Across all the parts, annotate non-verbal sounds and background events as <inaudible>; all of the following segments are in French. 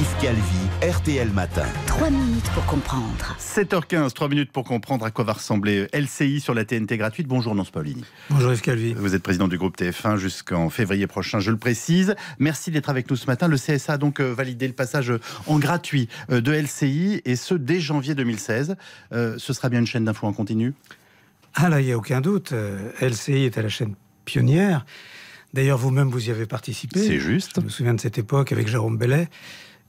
Yves Calvi, RTL Matin. Trois minutes pour comprendre. 7h15, 3 minutes pour comprendre à quoi va ressembler LCI sur la TNT gratuite. Bonjour Nance Paulini. Bonjour Yves Calvi. Vous êtes président du groupe TF1 jusqu'en février prochain, je le précise. Merci d'être avec nous ce matin. Le CSA a donc euh, validé le passage en gratuit euh, de LCI et ce dès janvier 2016. Euh, ce sera bien une chaîne d'infos en continu Ah là, il n'y a aucun doute. LCI est à la chaîne pionnière. D'ailleurs, vous-même, vous y avez participé. C'est juste. Je me souviens de cette époque avec Jérôme Bellet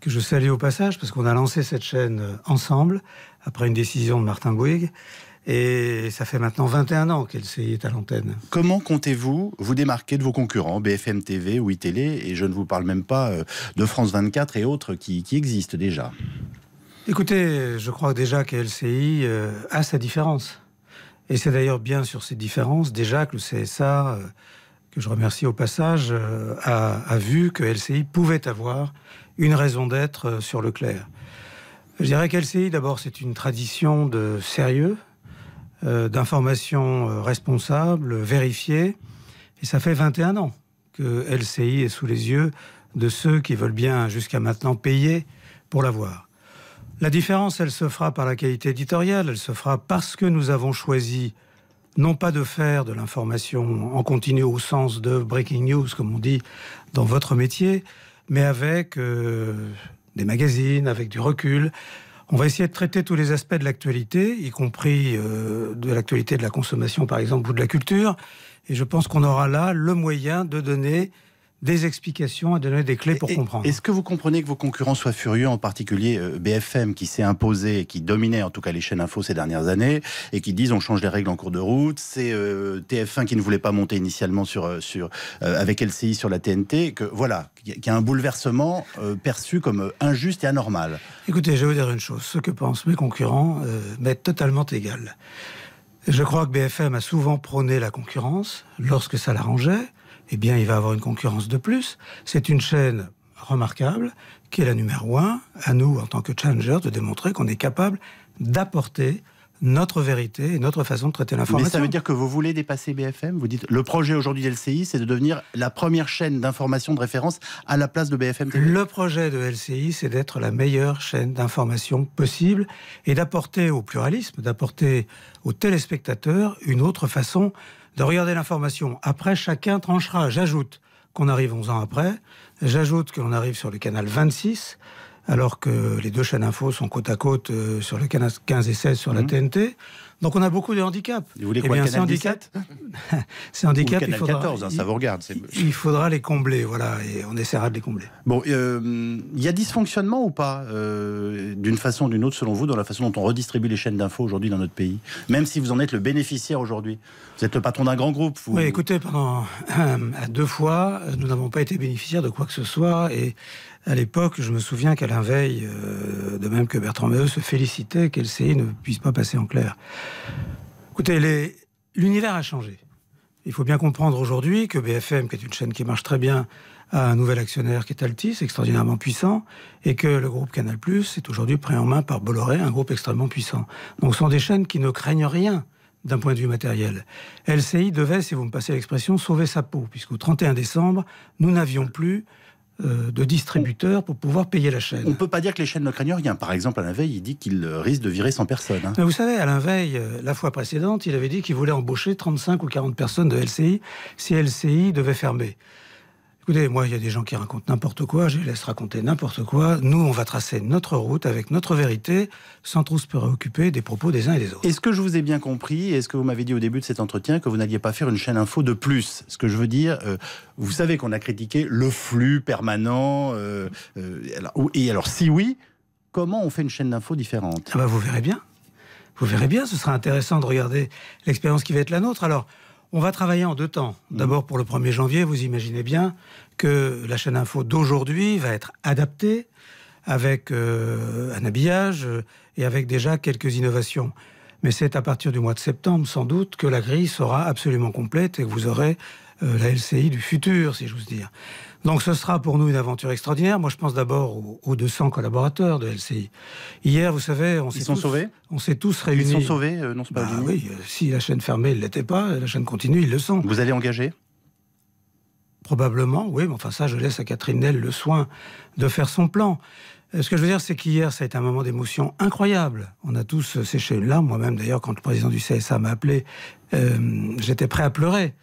que je salue au passage, parce qu'on a lancé cette chaîne euh, ensemble, après une décision de Martin Bouygues. Et ça fait maintenant 21 ans qu'elle est à l'antenne. Comment comptez-vous vous démarquer de vos concurrents, BFM TV ou Télé, Et je ne vous parle même pas euh, de France 24 et autres qui, existent déjà. Écoutez, je crois déjà que LCI euh, a sa différence. Et c'est d'ailleurs bien sur ces différences déjà que le CSA, que je remercie au passage, a, a vu que LCI pouvait avoir une raison d'être euh, sur le clair. Je dirais qu'LCI, d'abord, c'est une tradition de sérieux, euh, d'informations euh, responsables, vérifiées. Et ça fait 21 ans que LCI est sous les yeux de ceux qui veulent bien, jusqu'à maintenant, payer pour l'avoir. La différence, elle se fera par la qualité éditoriale, elle se fera parce que nous avons choisi non pas de faire de l'information en continu au sens de breaking news, comme on dit dans votre métier, mais avec euh, des magazines, avec du recul. On va essayer de traiter tous les aspects de l'actualité, y compris euh, de l'actualité de la consommation, par exemple, ou de la culture. Et je pense qu'on aura là le moyen de donner des explications, à donner des clés pour comprendre. Est-ce que vous comprenez que vos concurrents soient furieux, en particulier euh, BFM qui s'est imposé, et qui dominait en tout cas les chaînes infos ces dernières années, et qui disent on change les règles en cours de route, c'est euh, TF1 qui ne voulait pas monter initialement sur, euh, sur, avec LCI sur la TNT, que voilà, qu'il y a un bouleversement perçu comme injuste et anormal. Écoutez, je vais vous dire une chose, ce que pensent mes concurrents m'est totalement égal. Je crois que BFM a souvent prôné la concurrence lorsque ça l'arrangeait eh bien, il va avoir une concurrence de plus. C'est une chaîne remarquable qui est la numéro un. À nous, en tant que challenger, de démontrer qu'on est capable d'apporter notre vérité et notre façon de traiter l'information. Mais ça veut dire que vous voulez dépasser BFM Vous dites le projet aujourd'hui LCI, c'est de devenir la première chaîne d'information de référence à la place de BFM TV. Le projet de LCI, c'est d'être la meilleure chaîne d'information possible et d'apporter au pluralisme, d'apporter aux téléspectateurs une autre façon de regarder l'information. Après, chacun tranchera. J'ajoute qu'on arrive 11 ans après. J'ajoute qu'on arrive sur le canal 26, alors que les deux chaînes info sont côte à côte euh, sur le canal 15 et 16 sur la TNT. Mmh. Donc on a beaucoup de handicaps. Vous voulez eh quoi, bien, ces handicaps, <laughs> ces handicaps il, faudra, 14, hein, ça vous regarde, il faudra les combler, voilà, et on essaiera de les combler. Bon, euh, il y a dysfonctionnement ou pas, euh, d'une façon ou d'une autre, selon vous, dans la façon dont on redistribue les chaînes d'infos aujourd'hui dans notre pays Même si vous en êtes le bénéficiaire aujourd'hui. Vous êtes le patron d'un grand groupe. Vous... Oui, écoutez, pendant <clears throat> deux fois, euh, nous n'avons pas été bénéficiaires de quoi que ce soit, et à l'époque, je me souviens qu'à Veil, de même que Bertrand Meuse, se félicitait qu'LCI ne puisse pas passer en clair. Écoutez, l'univers a changé. Il faut bien comprendre aujourd'hui que BFM, qui est une chaîne qui marche très bien, a un nouvel actionnaire qui est Altis, extraordinairement puissant, et que le groupe Canal Plus est aujourd'hui pris en main par Bolloré, un groupe extrêmement puissant. Donc ce sont des chaînes qui ne craignent rien d'un point de vue matériel. LCI devait, si vous me passez l'expression, sauver sa peau, puisqu'au 31 décembre, nous n'avions plus euh, de distributeurs pour pouvoir payer la chaîne. On ne peut pas dire que les chaînes ne craignent rien. Par exemple, Alain Veil, il dit qu'il risque de virer 100 personnes. Hein. Ah, vous savez, Alain Veil, euh, la fois précédente, il avait dit qu'il voulait embaucher 35 ou 40 personnes de LCI si LCI devait fermer. Écoutez, moi, il y a des gens qui racontent n'importe quoi, je les laisse raconter n'importe quoi. Nous, on va tracer notre route avec notre vérité, sans trop se préoccuper des propos des uns et des autres. Est-ce que je vous ai bien compris Est-ce que vous m'avez dit au début de cet entretien que vous n'alliez pas faire une chaîne info de plus Ce que je veux dire, euh, vous savez qu'on a critiqué le flux permanent. Euh, euh, et alors, si oui, comment on fait une chaîne d'info différente ah bah, Vous verrez bien. Vous verrez bien, ce sera intéressant de regarder l'expérience qui va être la nôtre. Alors, on va travailler en deux temps. Mm. D'abord pour le 1er janvier, vous imaginez bien que la chaîne info d'aujourd'hui va être adaptée avec euh, un habillage euh, et avec déjà quelques innovations. Mais c'est à partir du mois de septembre, sans doute, que la grille sera absolument complète et que vous aurez euh, la LCI du futur, si j'ose dire. Donc ce sera pour nous une aventure extraordinaire. Moi, je pense d'abord aux, 200 collaborateurs de LCI. Hier, vous savez, on s'est tous, sauvés on s'est tous réunis. Ils sont sauvés, euh, non, c'est pas bah Oui, euh, si la chaîne fermée, ils l'était pas. La chaîne continue, ils le sont. Vous allez engager Probablement, oui. Mais enfin, ça, je laisse à Catherine Nel le soin de faire son plan. Ce que je veux dire, c'est qu'hier, ça a été un moment d'émotion incroyable. On a tous séché une larme. Moi-même, d'ailleurs, quand le président du CSA m'a appelé, j'étais prêt à pleurer.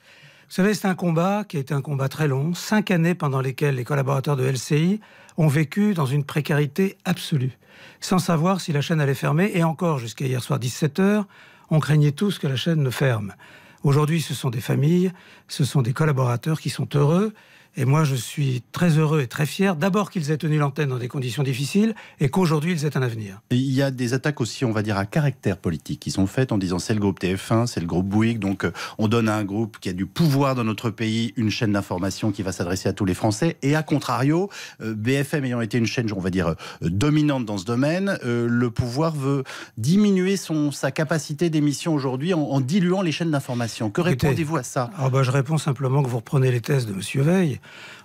Vous savez, c'est un combat qui a été un combat très long, cinq années pendant lesquelles les collaborateurs de LCI ont vécu dans une précarité absolue, sans savoir si la chaîne allait fermer, et encore jusqu'à hier soir 17h, on craignait tous que la chaîne ne ferme. Aujourd'hui, ce sont des familles, ce sont des collaborateurs qui sont heureux, et moi, je suis très heureux et très fier, d'abord qu'ils aient tenu l'antenne dans des conditions difficiles et qu'aujourd'hui, ils aient un avenir. il y a des attaques aussi, on va dire, à caractère politique qui sont faites en disant c'est le groupe TF1, c'est le groupe Bouygues, donc euh, on donne à un groupe qui a du pouvoir dans notre pays une chaîne d'information qui va s'adresser à tous les Français. Et à contrario, euh, BFM ayant été une chaîne, on va dire, euh, dominante dans ce domaine, le pouvoir veut diminuer son, sa capacité d'émission aujourd'hui en, diluant les chaînes d'information. Que répondez-vous à ça ah bah, Je réponds simplement que vous reprenez les thèses de M. Veil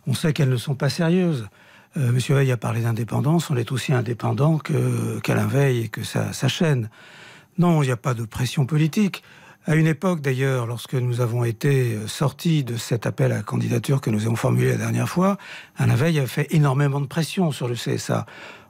on sait qu'elles ne sont pas sérieuses. Euh, Monsieur Veil a parlé d'indépendance, on est aussi indépendant qu'Alain Veil et que sa, sa chaîne. Non, il n'y a pas de pression politique. À une époque, d'ailleurs, lorsque nous avons été euh, sortis de cet appel à candidature que nous avons formulé la dernière fois, Alain Veil a fait énormément de pression sur le CSA.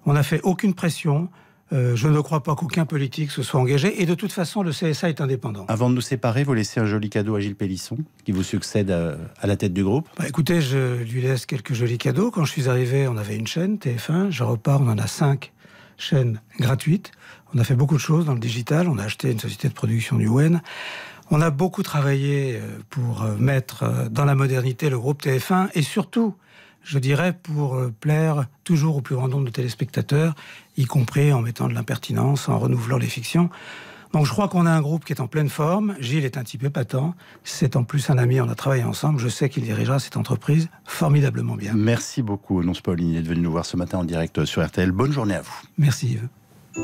On n'a fait aucune pression. Euh, je ne crois pas qu'aucun politique se soit engagé. Et de toute façon, le CSA est indépendant. Avant de nous séparer, vous laissez un joli cadeau à Gilles Pélisson, qui vous succède à, la tête du groupe. Bah, écoutez, je lui laisse quelques jolis cadeaux. Quand je suis arrivé, on avait une chaîne, TF1. Je repars, on en a cinq chaînes gratuites. On a fait beaucoup de choses dans le digital. On a acheté une société de production du WEN. On a beaucoup travaillé euh, pour euh, mettre dans la modernité le groupe TF1 et surtout je dirais, pour euh, plaire toujours au plus grand nombre de téléspectateurs, y compris en mettant de l'impertinence, en renouvelant les fictions. Donc je crois qu'on a un groupe qui est en pleine forme. Gilles est un petit peu patent. C'est en plus un ami, on a travaillé ensemble. Je sais qu'il dirigera cette entreprise formidablement bien. Merci beaucoup, Nonce Pauline, est venu nous voir ce matin en direct sur RTL. Bonne journée à vous. Merci